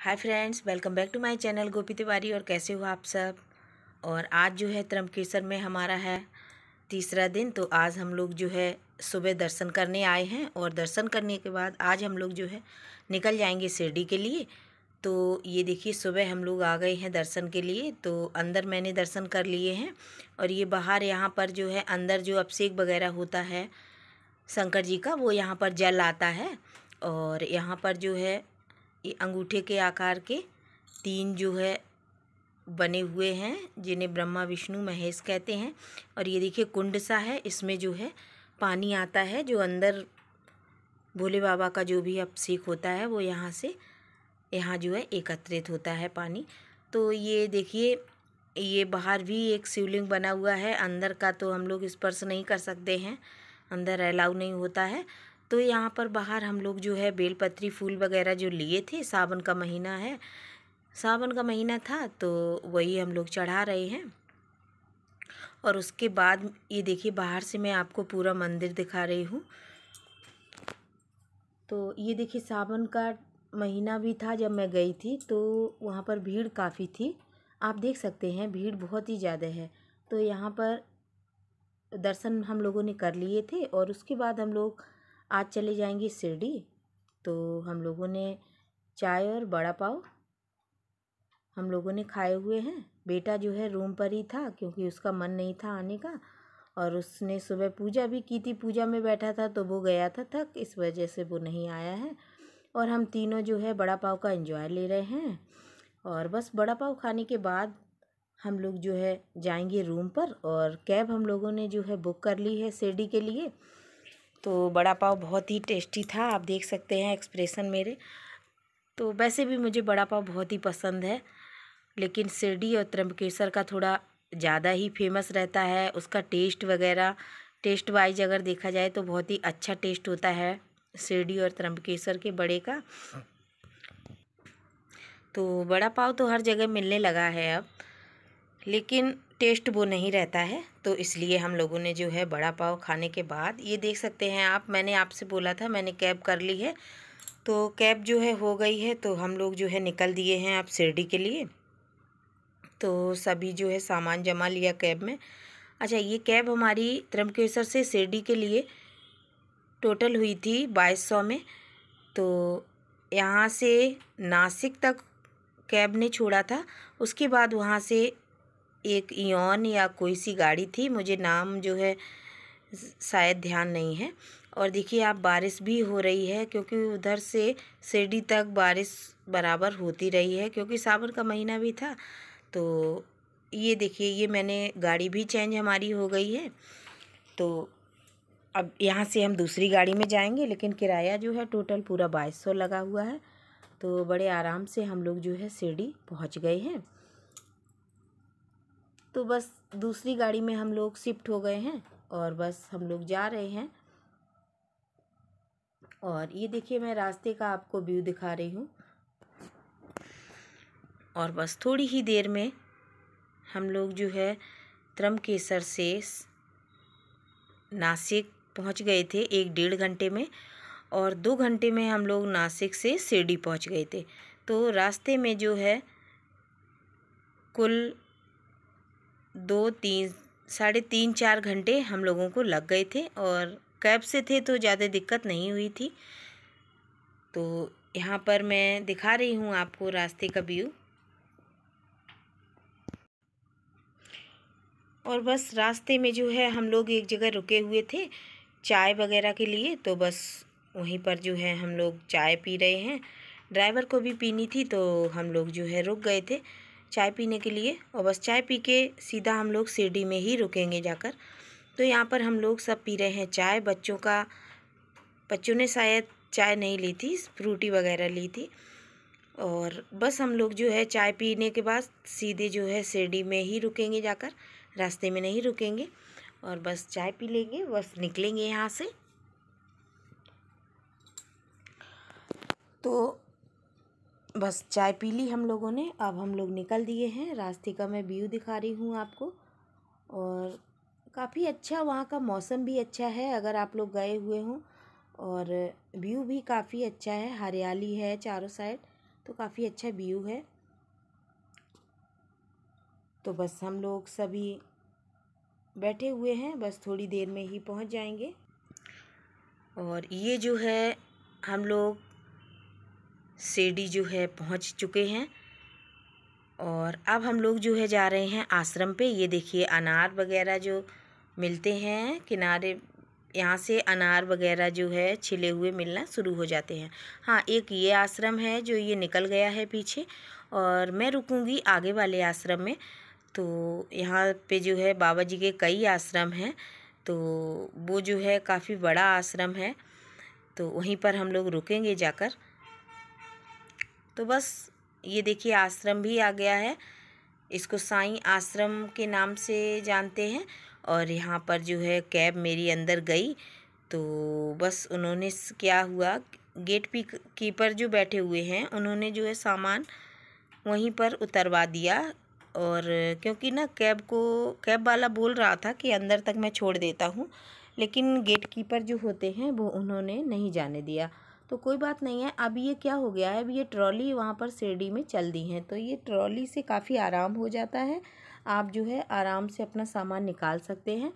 hi friends welcome back to my channel Gopi Tiwari और कैसे हो आप सब और आज जो है त्रमकेसर में हमारा है तीसरा दिन तो आज हम लोग जो है सुबह दर्शन करने आए हैं और दर्शन करने के बाद आज हम लोग जो है निकल जाएंगे शिरडी के लिए तो ये देखिए सुबह हम लोग आ गए हैं दर्शन के लिए तो अंदर मैंने दर्शन कर लिए हैं और ये बाहर यहाँ पर जो है अंदर जो अभिषेक वगैरह होता है शंकर जी का वो यहाँ पर जल आता है और यहाँ पर जो है ये अंगूठे के आकार के तीन जो है बने हुए हैं जिन्हें ब्रह्मा विष्णु महेश कहते हैं और ये देखिए कुंड सा है इसमें जो है पानी आता है जो अंदर भोले बाबा का जो भी अभिषेक होता है वो यहाँ से यहाँ जो है एकत्रित होता है पानी तो ये देखिए ये बाहर भी एक शिवलिंग बना हुआ है अंदर का तो हम लोग स्पर्श नहीं कर सकते हैं अंदर अलाउ नहीं होता है तो यहाँ पर बाहर हम लोग जो है बेलपत्री फूल वगैरह जो लिए थे सावन का महीना है सावन का महीना था तो वही हम लोग चढ़ा रहे हैं और उसके बाद ये देखिए बाहर से मैं आपको पूरा मंदिर दिखा रही हूँ तो ये देखिए सावन का महीना भी था जब मैं गई थी तो वहाँ पर भीड़ काफ़ी थी आप देख सकते हैं भीड़ बहुत ही ज़्यादा है तो यहाँ पर दर्शन हम लोगों ने कर लिए थे और उसके बाद हम लोग आज चले जाएंगे शिरडी तो हम लोगों ने चाय और बड़ा पाव हम लोगों ने खाए हुए हैं बेटा जो है रूम पर ही था क्योंकि उसका मन नहीं था आने का और उसने सुबह पूजा भी की थी पूजा में बैठा था तो वो गया था थक इस वजह से वो नहीं आया है और हम तीनों जो है बड़ा पाव का एंजॉय ले रहे हैं और बस बड़ा पाव खाने के बाद हम लोग जो है जाएंगे रूम पर और कैब हम लोगों ने जो है बुक कर ली है शिरडी के लिए तो बड़ा पाव बहुत ही टेस्टी था आप देख सकते हैं एक्सप्रेशन मेरे तो वैसे भी मुझे बड़ा पाव बहुत ही पसंद है लेकिन सिरडी और त्रंबकेश्वर का थोड़ा ज़्यादा ही फेमस रहता है उसका टेस्ट वगैरह टेस्ट वाइज अगर देखा जाए तो बहुत ही अच्छा टेस्ट होता है सिरडी और त्रंबकेश्वर के बड़े का तो बड़ा पाव तो हर जगह मिलने लगा है अब लेकिन टेस्ट वो नहीं रहता है तो इसलिए हम लोगों ने जो है बड़ा पाव खाने के बाद ये देख सकते हैं आप मैंने आपसे बोला था मैंने कैब कर ली है तो कैब जो है हो गई है तो हम लोग जो है निकल दिए हैं आप शिरडी के लिए तो सभी जो है सामान जमा लिया कैब में अच्छा ये कैब हमारी त्रमकेश्वर से शिरडी के लिए टोटल हुई थी बाईस सौ में तो यहाँ से नासिक तक कैब ने छोड़ा था उसके बाद वहाँ से एक ईन या कोई सी गाड़ी थी मुझे नाम जो है शायद ध्यान नहीं है और देखिए आप बारिश भी हो रही है क्योंकि उधर से शिरडी तक बारिश बराबर होती रही है क्योंकि सावन का महीना भी था तो ये देखिए ये मैंने गाड़ी भी चेंज हमारी हो गई है तो अब यहाँ से हम दूसरी गाड़ी में जाएंगे लेकिन किराया जो है टोटल पूरा बाईस सौ लगा हुआ है तो बड़े आराम से हम लोग जो है शिरडी पहुँच गए हैं तो बस दूसरी गाड़ी में हम लोग शिफ्ट हो गए हैं और बस हम लोग जा रहे हैं और ये देखिए मैं रास्ते का आपको व्यू दिखा रही हूँ और बस थोड़ी ही देर में हम लोग जो है त्रमकेसर से नासिक पहुँच गए थे एक डेढ़ घंटे में और दो घंटे में हम लोग नासिक से शिरडी पहुँच गए थे तो रास्ते में जो है कुल दो तीन साढ़े तीन चार घंटे हम लोगों को लग गए थे और कैब से थे तो ज़्यादा दिक्कत नहीं हुई थी तो यहाँ पर मैं दिखा रही हूँ आपको रास्ते का व्यू और बस रास्ते में जो है हम लोग एक जगह रुके हुए थे चाय वगैरह के लिए तो बस वहीं पर जो है हम लोग चाय पी रहे हैं ड्राइवर को भी पीनी थी तो हम लोग जो है रुक गए थे चाय पीने के लिए और बस चाय पी के सीधा हम लोग सिरडी में ही रुकेंगे जाकर तो यहाँ पर हम लोग सब पी रहे हैं चाय बच्चों का बच्चों ने शायद चाय नहीं ली थी फ्रूटी वगैरह ली थी और बस हम लोग जो है चाय पीने के बाद सीधे जो है सिरडी में ही रुकेंगे जाकर रास्ते में नहीं रुकेंगे और बस चाय पी लेंगे बस निकलेंगे यहाँ से तो बस चाय पी ली हम लोगों ने अब हम लोग निकल दिए हैं रास्ते का मैं व्यू दिखा रही हूँ आपको और काफ़ी अच्छा वहाँ का मौसम भी अच्छा है अगर आप लोग गए हुए हों और व्यू भी काफ़ी अच्छा है हरियाली है चारों साइड तो काफ़ी अच्छा व्यू है तो बस हम लोग सभी बैठे हुए हैं बस थोड़ी देर में ही पहुंच जाएंगे और ये जो है हम लोग सीडी जो है पहुंच चुके हैं और अब हम लोग जो है जा रहे हैं आश्रम पे ये देखिए अनार वगैरह जो मिलते हैं किनारे यहाँ से अनार वगैरह जो है छिले हुए मिलना शुरू हो जाते हैं हाँ एक ये आश्रम है जो ये निकल गया है पीछे और मैं रुकूंगी आगे वाले आश्रम में तो यहाँ पे जो है बाबा जी के कई आश्रम हैं तो वो जो है काफ़ी बड़ा आश्रम है तो वहीं पर हम लोग रुकेंगे जाकर तो बस ये देखिए आश्रम भी आ गया है इसको साईं आश्रम के नाम से जानते हैं और यहाँ पर जो है कैब मेरी अंदर गई तो बस उन्होंने क्या हुआ गेट पी कीपर जो बैठे हुए हैं उन्होंने जो है सामान वहीं पर उतरवा दिया और क्योंकि ना कैब को कैब वाला बोल रहा था कि अंदर तक मैं छोड़ देता हूँ लेकिन गेट कीपर जो होते हैं वो उन्होंने नहीं जाने दिया तो कोई बात नहीं है अब ये क्या हो गया है अब ये ट्रॉली वहाँ पर शिरडी में चल दी हैं तो ये ट्रॉली से काफ़ी आराम हो जाता है आप जो है आराम से अपना सामान निकाल सकते हैं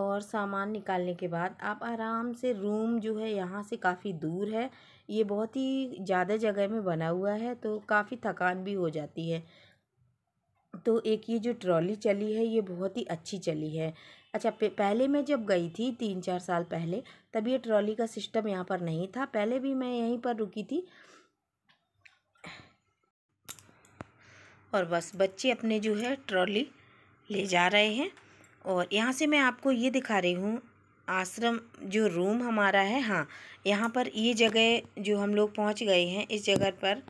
और सामान निकालने के बाद आप आराम से रूम जो है यहाँ से काफ़ी दूर है ये बहुत ही ज़्यादा जगह में बना हुआ है तो काफ़ी थकान भी हो जाती है तो एक ये जो ट्रॉली चली है ये बहुत ही अच्छी चली है अच्छा पहले मैं जब गई थी तीन चार साल पहले तब ये ट्रॉली का सिस्टम यहाँ पर नहीं था पहले भी मैं यहीं पर रुकी थी और बस बच्चे अपने जो है ट्रॉली ले जा रहे हैं और यहाँ से मैं आपको ये दिखा रही हूँ आश्रम जो रूम हमारा है हाँ यहाँ पर ये जगह जो हम लोग पहुँच गए हैं इस जगह पर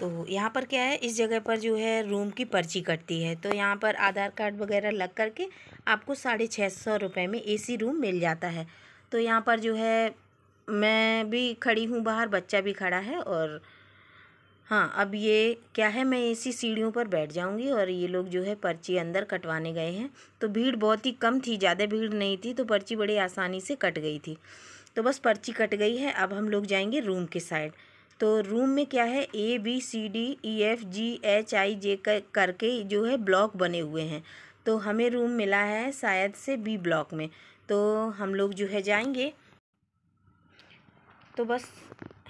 तो यहाँ पर क्या है इस जगह पर जो है रूम की पर्ची कटती है तो यहाँ पर आधार कार्ड वगैरह लग करके आपको साढ़े छः सौ रुपये में एसी रूम मिल जाता है तो यहाँ पर जो है मैं भी खड़ी हूँ बाहर बच्चा भी खड़ा है और हाँ अब ये क्या है मैं इसी सीढ़ियों पर बैठ जाऊंगी और ये लोग जो है पर्ची अंदर कटवाने गए हैं तो भीड़ बहुत ही कम थी ज़्यादा भीड़ नहीं थी तो पर्ची बड़ी आसानी से कट गई थी तो बस पर्ची कट गई है अब हम लोग जाएंगे रूम के साइड तो रूम में क्या है A B C D E F G H I J करके जो है ब्लॉक बने हुए हैं तो हमें रूम मिला है शायद से बी ब्लॉक में तो हम लोग जो है जाएंगे तो बस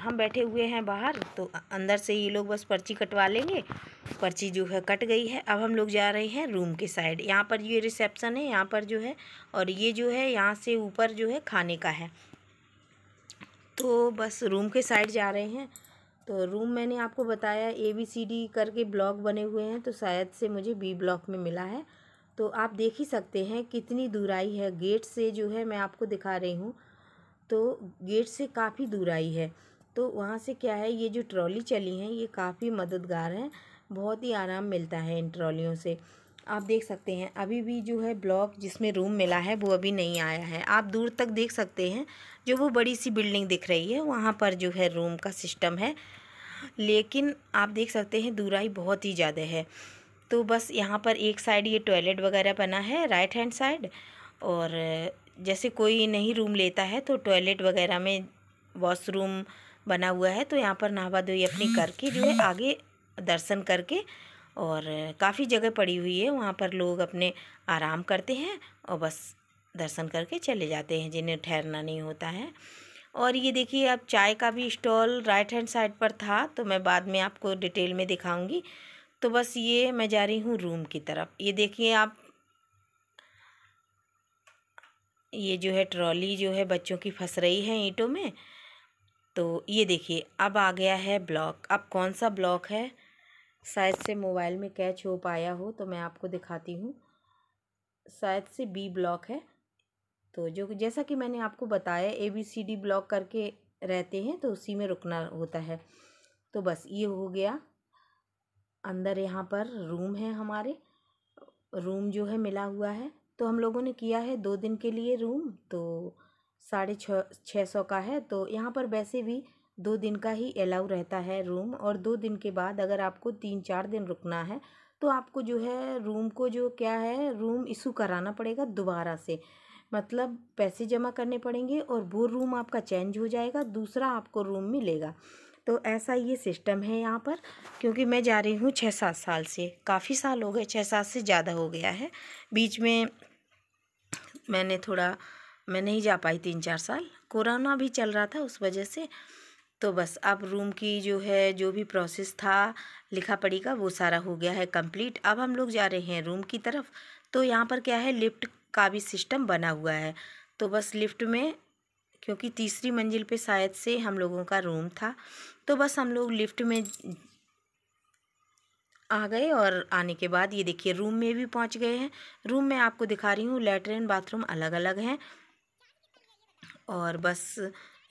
हम बैठे हुए हैं बाहर तो अंदर से ये लोग बस पर्ची कटवा लेंगे पर्ची जो है कट गई है अब हम लोग जा रहे हैं रूम के साइड यहाँ पर ये रिसेप्शन है यहाँ पर जो है और ये जो है यहाँ से ऊपर जो है खाने का है तो बस रूम के साइड जा रहे हैं तो रूम मैंने आपको बताया ए बी सी डी करके ब्लॉक बने हुए हैं तो शायद से मुझे बी ब्लॉक में मिला है तो आप देख ही सकते हैं कितनी दूराई है गेट से जो है मैं आपको दिखा रही हूँ तो गेट से काफ़ी दूराई है तो वहाँ से क्या है ये जो ट्रॉली चली हैं ये काफ़ी मददगार हैं बहुत ही आराम मिलता है इन ट्रॉलियों से आप देख सकते हैं अभी भी जो है ब्लॉक जिसमें रूम मिला है वो अभी नहीं आया है आप दूर तक देख सकते हैं जो वो बड़ी सी बिल्डिंग दिख रही है वहाँ पर जो है रूम का सिस्टम है लेकिन आप देख सकते हैं दूराई बहुत ही ज़्यादा है तो बस यहाँ पर एक साइड ये टॉयलेट वगैरह बना है राइट हैंड साइड और जैसे कोई नहीं रूम लेता है तो टॉयलेट वगैरह में वॉशरूम बना हुआ है तो यहाँ पर नहावा धोई अपनी करके जो है आगे दर्शन करके और काफ़ी जगह पड़ी हुई है वहाँ पर लोग अपने आराम करते हैं और बस दर्शन करके चले जाते हैं जिन्हें ठहरना नहीं होता है और ये देखिए अब चाय का भी स्टॉल राइट हैंड साइड पर था तो मैं बाद में आपको डिटेल में दिखाऊंगी तो बस ये मैं जा रही हूँ रूम की तरफ ये देखिए आप ये जो है ट्रॉली जो है बच्चों की फंस रही है ईंटों में तो ये देखिए अब आ गया है ब्लॉक अब कौन सा ब्लॉक है शायद से मोबाइल में कैच हो पाया हो तो मैं आपको दिखाती हूँ शायद से बी ब्लॉक है तो जो जैसा कि मैंने आपको बताया A B C D block करके रहते हैं तो उसी में रुकना होता है तो बस ये हो गया अंदर यहाँ पर रूम है हमारे रूम जो है मिला हुआ है तो हम लोगों ने किया है दो दिन के लिए रूम तो साढ़े छः छः सौ का है तो यहाँ पर वैसे भी दो दिन का ही अलाउ रहता है रूम और दो दिन के बाद अगर आपको तीन चार दिन रुकना है तो आपको जो है रूम को जो क्या है रूम इशू कराना पड़ेगा दोबारा से मतलब पैसे जमा करने पड़ेंगे और वो रूम आपका चेंज हो जाएगा दूसरा आपको रूम मिलेगा तो ऐसा ये सिस्टम है यहाँ पर क्योंकि मैं जा रही हूँ छः सात साल से काफ़ी साल हो गए छः सात से ज़्यादा हो गया है बीच में मैंने थोड़ा मैं नहीं जा पाई तीन चार साल कोरोना भी चल रहा था उस वजह से तो बस अब रूम की जो है जो भी प्रोसेस था लिखा पढ़ी का वो सारा हो गया है कंप्लीट अब हम लोग जा रहे हैं रूम की तरफ तो यहाँ पर क्या है लिफ्ट का भी सिस्टम बना हुआ है तो बस लिफ्ट में क्योंकि तीसरी मंजिल पे शायद से हम लोगों का रूम था तो बस हम लोग लिफ्ट में आ गए और आने के बाद ये देखिए रूम में भी पहुँच गए हैं रूम में आपको दिखा रही हूँ लेटरिन बाथरूम अलग अलग हैं और बस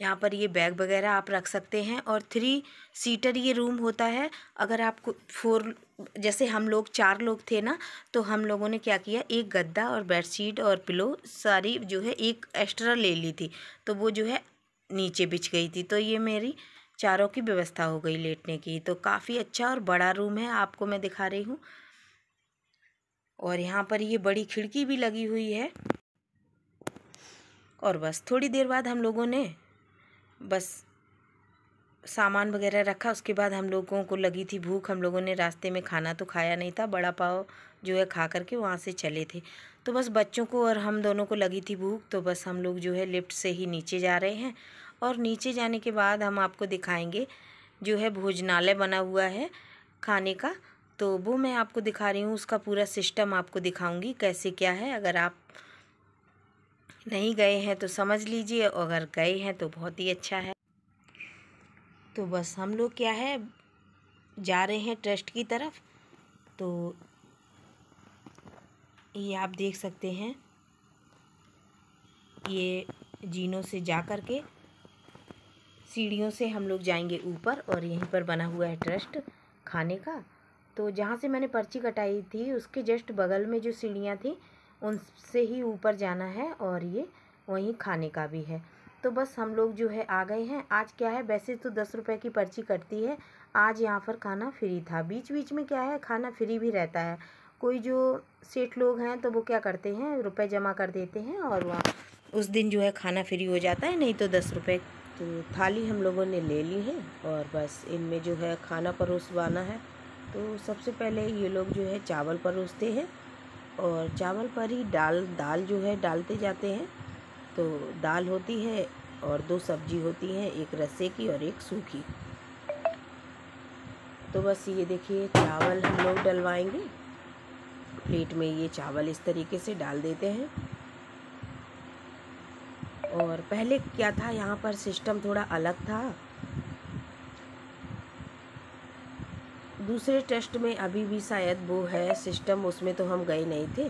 यहाँ पर ये बैग वगैरह आप रख सकते हैं और थ्री सीटर ये रूम होता है अगर आपको फोर जैसे हम लोग चार लोग थे ना तो हम लोगों ने क्या किया एक गद्दा और बेडशीट और पिलो सारी जो है एक एक्स्ट्रा ले ली थी तो वो जो है नीचे बिछ गई थी तो ये मेरी चारों की व्यवस्था हो गई लेटने की तो काफ़ी अच्छा और बड़ा रूम है आपको मैं दिखा रही हूँ और यहाँ पर ये बड़ी खिड़की भी लगी हुई है और बस थोड़ी देर बाद हम लोगों ने बस सामान वगैरह रखा उसके बाद हम लोगों को लगी थी भूख हम लोगों ने रास्ते में खाना तो खाया नहीं था बड़ा पाव जो है खा करके वहाँ से चले थे तो बस बच्चों को और हम दोनों को लगी थी भूख तो बस हम लोग जो है लिफ्ट से ही नीचे जा रहे हैं और नीचे जाने के बाद हम आपको दिखाएंगे जो है भोजनालय बना हुआ है खाने का तो वो मैं आपको दिखा रही हूँ उसका पूरा सिस्टम आपको दिखाऊँगी कैसे क्या है अगर आप नहीं गए हैं तो समझ लीजिए अगर गए हैं तो बहुत ही अच्छा है तो बस हम लोग क्या है जा रहे हैं ट्रस्ट की तरफ तो ये आप देख सकते हैं ये जीनों से जा कर के सीढ़ियों से हम लोग जाएंगे ऊपर और यहीं पर बना हुआ है ट्रस्ट खाने का तो जहाँ से मैंने पर्ची कटाई थी उसके जस्ट बगल में जो सीढ़ियाँ थी उनसे ही ऊपर जाना है और ये वहीं खाने का भी है तो बस हम लोग जो है आ गए हैं आज क्या है वैसे तो दस रुपए की पर्ची कटती है आज यहाँ पर खाना फ्री था बीच बीच में क्या है खाना फ्री भी रहता है कोई जो सेठ लोग हैं तो वो क्या करते हैं रुपए जमा कर देते हैं और वहाँ उस दिन जो है खाना फ्री हो जाता है नहीं तो दस रुपये तो थाली हम लोगों ने ले ली है और बस इनमें जो है खाना परोसवाना है तो सबसे पहले ये लोग जो है चावल परोसते हैं और चावल पर ही डाल दाल जो है डालते जाते हैं तो दाल होती है और दो सब्जी होती हैं एक रस्से की और एक सूखी तो बस ये देखिए चावल हम लोग डलवाएंगे प्लेट में ये चावल इस तरीके से डाल देते हैं और पहले क्या था यहाँ पर सिस्टम थोड़ा अलग था दूसरे टेस्ट में अभी भी शायद वो है सिस्टम उसमें तो हम गए नहीं थे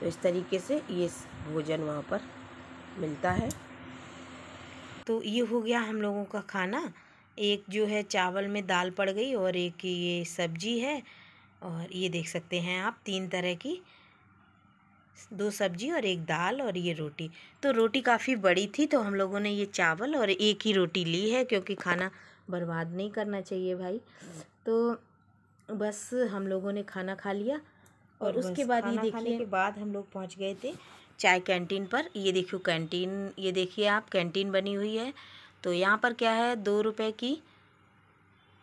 तो इस तरीके से ये भोजन वहाँ पर मिलता है तो ये हो गया हम लोगों का खाना एक जो है चावल में दाल पड़ गई और एक ये सब्जी है और ये देख सकते हैं आप तीन तरह की दो सब्जी और एक दाल और ये रोटी तो रोटी काफ़ी बड़ी थी तो हम लोगों ने ये चावल और एक ही रोटी ली है क्योंकि खाना बर्बाद नहीं करना चाहिए भाई तो बस हम लोगों ने खाना खा लिया और, और उसके बाद ये देखिए के बाद हम लोग पहुंच गए थे चाय कैंटीन पर ये देखियो कैंटीन ये देखिए आप कैंटीन बनी हुई है तो यहाँ पर क्या है दो रुपए की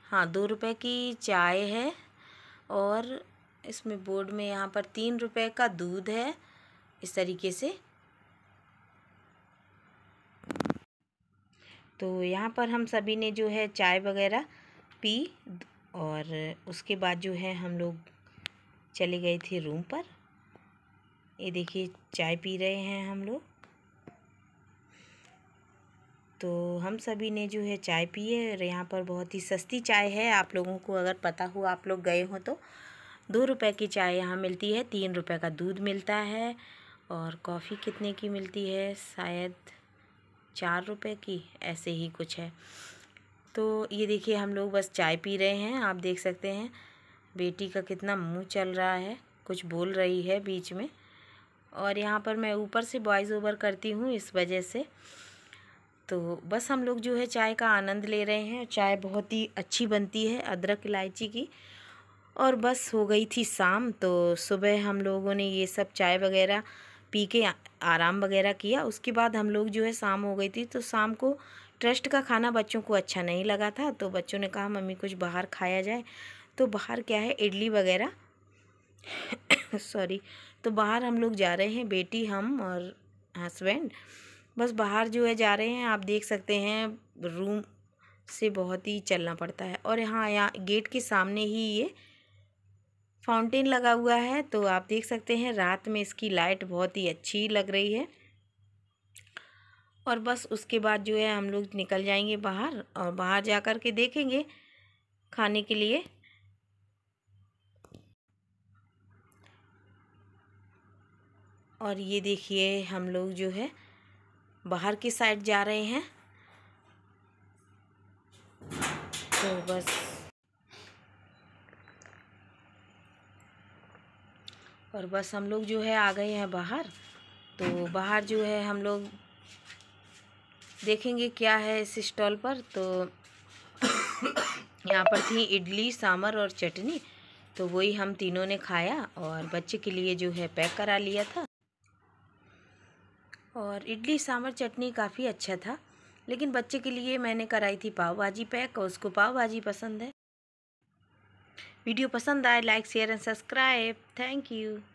हाँ दो रुपए की चाय है और इसमें बोर्ड में यहाँ पर तीन रुपए का दूध है इस तरीके से तो यहाँ पर हम सभी ने जो है चाय वगैरह पी और उसके बाद जो है हम लोग चले गए थे रूम पर ये देखिए चाय पी रहे हैं हम लोग तो हम सभी ने जो है चाय पिए और यहाँ पर बहुत ही सस्ती चाय है आप लोगों को अगर पता हो आप लोग गए हो तो दो रुपए की चाय यहाँ मिलती है तीन रुपए का दूध मिलता है और कॉफ़ी कितने की मिलती है शायद चार रुपए की ऐसे ही कुछ है तो ये देखिए हम लोग बस चाय पी रहे हैं आप देख सकते हैं बेटी का कितना मुंह चल रहा है कुछ बोल रही है बीच में और यहाँ पर मैं ऊपर से बॉयज़ ओवर करती हूँ इस वजह से तो बस हम लोग जो है चाय का आनंद ले रहे हैं चाय बहुत ही अच्छी बनती है अदरक इलायची की और बस हो गई थी शाम तो सुबह हम लोगों ने ये सब चाय वगैरह पी के आराम वगैरह किया उसके बाद हम लोग जो है शाम हो गई थी तो शाम को ट्रस्ट का खाना बच्चों को अच्छा नहीं लगा था तो बच्चों ने कहा मम्मी कुछ बाहर खाया जाए तो बाहर क्या है इडली वगैरह सॉरी तो बाहर हम लोग जा रहे हैं बेटी हम और हस्बैंड बस बाहर जो है जा रहे हैं आप देख सकते हैं रूम से बहुत ही चलना पड़ता है और यहाँ यहाँ गेट के सामने ही ये फाउंटेन लगा हुआ है तो आप देख सकते हैं रात में इसकी लाइट बहुत ही अच्छी लग रही है और बस उसके बाद जो है हम लोग निकल जाएंगे बाहर और बाहर जा कर के देखेंगे खाने के लिए और ये देखिए हम लोग जो है बाहर की साइड जा रहे हैं तो बस और बस हम लोग जो है आ गए हैं बाहर तो बाहर जो है हम लोग देखेंगे क्या है इस स्टॉल पर तो यहाँ पर थी इडली सांभर और चटनी तो वही हम तीनों ने खाया और बच्चे के लिए जो है पैक करा लिया था और इडली सांभर चटनी काफ़ी अच्छा था लेकिन बच्चे के लिए मैंने कराई थी पाव भाजी पैक और उसको पाव भाजी पसंद है वीडियो पसंद आए like share and subscribe thank you